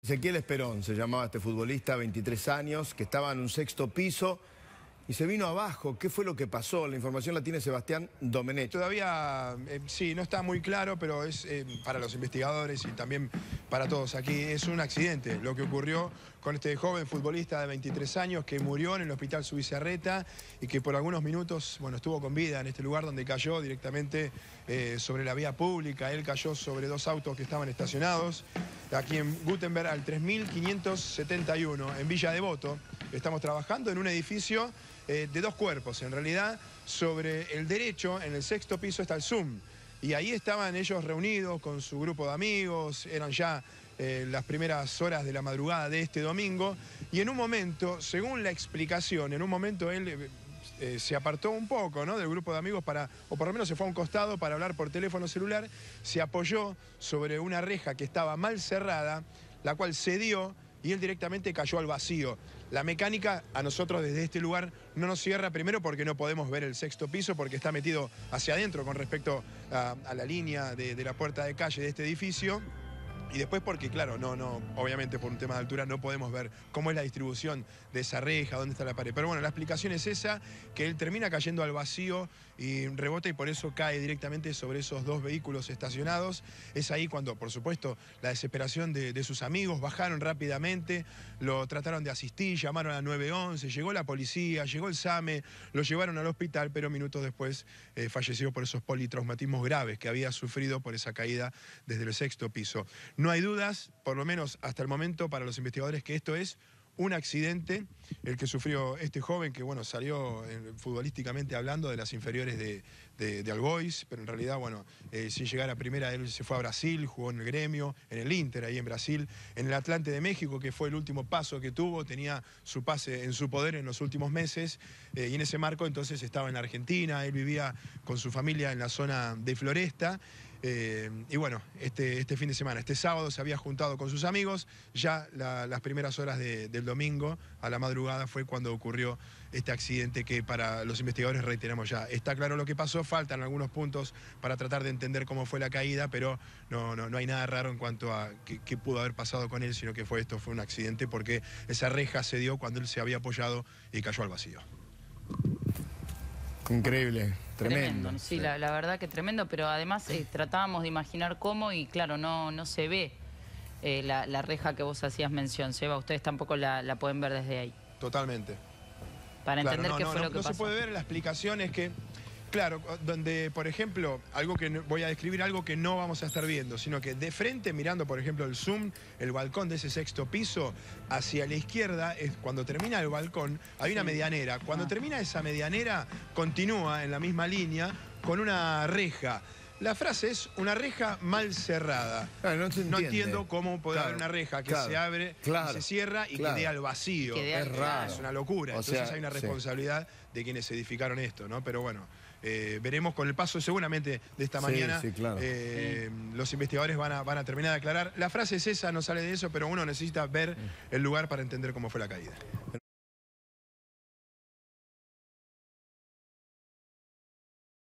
Ezequiel Esperón se llamaba este futbolista, 23 años, que estaba en un sexto piso y se vino abajo. ¿Qué fue lo que pasó? La información la tiene Sebastián Domenech. Todavía, eh, sí, no está muy claro, pero es eh, para los investigadores y también para todos aquí. Es un accidente lo que ocurrió con este joven futbolista de 23 años que murió en el hospital Suizarreta y que por algunos minutos, bueno, estuvo con vida en este lugar donde cayó directamente eh, sobre la vía pública. Él cayó sobre dos autos que estaban estacionados aquí en Gutenberg al 3571 en Villa Devoto. Estamos trabajando en un edificio eh, de dos cuerpos, en realidad, sobre el derecho, en el sexto piso está el Zoom. Y ahí estaban ellos reunidos con su grupo de amigos, eran ya eh, las primeras horas de la madrugada de este domingo, y en un momento, según la explicación, en un momento él eh, se apartó un poco ¿no? del grupo de amigos para, o por lo menos se fue a un costado para hablar por teléfono celular, se apoyó sobre una reja que estaba mal cerrada, la cual cedió y él directamente cayó al vacío. La mecánica a nosotros desde este lugar no nos cierra, primero porque no podemos ver el sexto piso, porque está metido hacia adentro con respecto a, la línea de la puerta de calle de este edificio. Y después porque, claro, no, no, obviamente por un tema de altura no podemos ver cómo es la distribución de esa reja, dónde está la pared. Pero bueno, la explicación es esa, que él termina cayendo al vacío y rebota y por eso cae directamente sobre esos dos vehículos estacionados. Es ahí cuando, por supuesto, la desesperación de, sus amigos bajaron rápidamente, lo trataron de asistir, llamaron a 911, llegó la policía, llegó el SAME, lo llevaron al hospital, pero minutos después eh, falleció por esos politraumatismos graves que había sufrido por esa caída desde el sexto piso. No hay dudas, por lo menos hasta el momento, para los investigadores que esto es un accidente, el que sufrió este joven, que bueno, salió eh, futbolísticamente hablando de las inferiores de, de, pero en realidad, bueno, eh, sin llegar a primera, él se fue a Brasil, jugó en el gremio, en el Inter, ahí en Brasil, en el Atlante de México, que fue el último paso que tuvo, tenía su pase en su poder en los últimos meses, eh, y en ese marco entonces estaba en la Argentina, él vivía con su familia en la zona de Floresta, eh, y bueno, este, este, fin de semana, este sábado se había juntado con sus amigos, ya las primeras horas del domingo a la madrugada fue cuando ocurrió este accidente que para los investigadores reiteramos ya, está claro lo que pasó, faltan algunos puntos para tratar de entender cómo fue la caída, pero no, hay nada raro en cuanto a qué, qué pudo haber pasado con él, sino que fue esto, fue un accidente porque esa reja se dio cuando él se había apoyado y cayó al vacío. Increíble. Tremendo. Sí, La, verdad que tremendo, pero además eh, tratábamos de imaginar cómo y claro, no, no se ve eh, la, reja que vos hacías mención, Seba. Ustedes tampoco la, pueden ver desde ahí. Totalmente. Para entender qué fue lo que pasó. No se puede ver, la explicación es que Claro, donde, por ejemplo, algo que voy a describir algo que no vamos a estar viendo, sino que de frente, mirando, por ejemplo, el zoom, el balcón de ese sexto piso, hacia la izquierda, es, cuando termina el balcón, hay una medianera. Cuando ah. termina esa medianera, continúa en la misma línea con una reja. La frase es una reja mal cerrada. Ah, no, entiendo cómo puede haber una reja que se abre, que se cierra y que dé al vacío. es, una locura. Entonces hay una responsabilidad de quienes edificaron esto, ¿no? Pero bueno. Eh, veremos con el paso seguramente de esta mañana. Eh, los investigadores van a, van a terminar de aclarar. La frase es esa, no sale de eso, pero uno necesita ver mm. el lugar para entender cómo fue la caída.